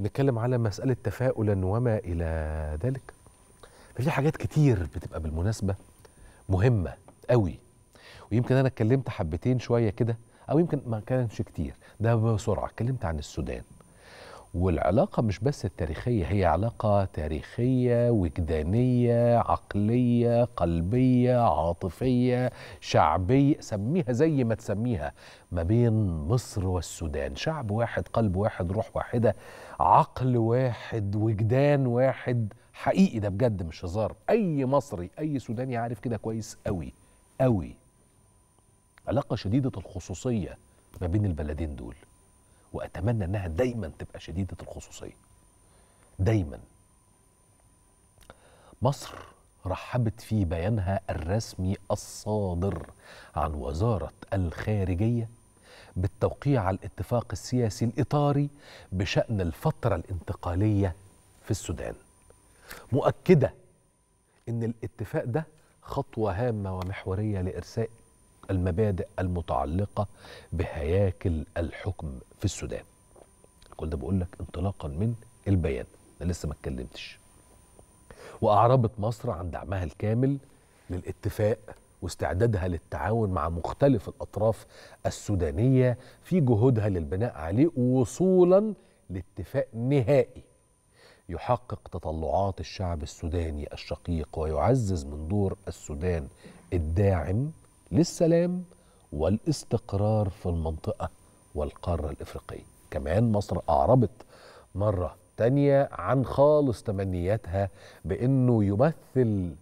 نتكلم على مسألة تفاؤلا وما إلى ذلك ففي حاجات كتير بتبقى بالمناسبة مهمة قوي ويمكن أنا اتكلمت حبتين شوية كده أو يمكن ما كانش كتير ده بسرعة اتكلمت عن السودان والعلاقة مش بس التاريخية هي علاقة تاريخية وجدانية عقلية قلبية عاطفية شعبية سميها زي ما تسميها ما بين مصر والسودان شعب واحد قلب واحد روح واحدة عقل واحد وجدان واحد حقيقي ده بجد مش هزار أي مصري أي سوداني عارف كده كويس قوي قوي علاقة شديدة الخصوصية ما بين البلدين دول واتمنى انها دايما تبقى شديده الخصوصيه دايما مصر رحبت في بيانها الرسمي الصادر عن وزاره الخارجيه بالتوقيع على الاتفاق السياسي الاطاري بشان الفتره الانتقاليه في السودان مؤكده ان الاتفاق ده خطوه هامه ومحوريه لارساء المبادئ المتعلقة بهياكل الحكم في السودان كل ده بقول لك انطلاقا من البيان أنا لسه ما اتكلمتش وأعربت مصر عن دعمها الكامل للاتفاق واستعدادها للتعاون مع مختلف الأطراف السودانية في جهودها للبناء عليه وصولا لاتفاق نهائي يحقق تطلعات الشعب السوداني الشقيق ويعزز من دور السودان الداعم للسلام والاستقرار في المنطقة والقارة الإفريقية كمان مصر أعربت مرة تانية عن خالص تمنياتها بأنه يمثل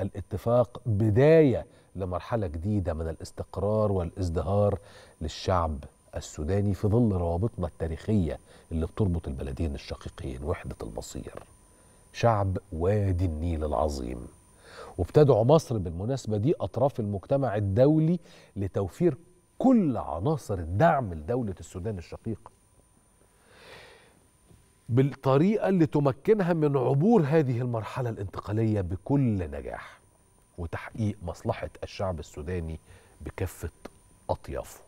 الاتفاق بداية لمرحلة جديدة من الاستقرار والازدهار للشعب السوداني في ظل روابطنا التاريخية اللي بتربط البلدين الشقيقين وحدة المصير شعب وادي النيل العظيم وبتدعو مصر بالمناسبة دي أطراف المجتمع الدولي لتوفير كل عناصر الدعم لدولة السودان الشقيقة بالطريقة اللي تمكنها من عبور هذه المرحلة الانتقالية بكل نجاح وتحقيق مصلحة الشعب السوداني بكافة أطيافه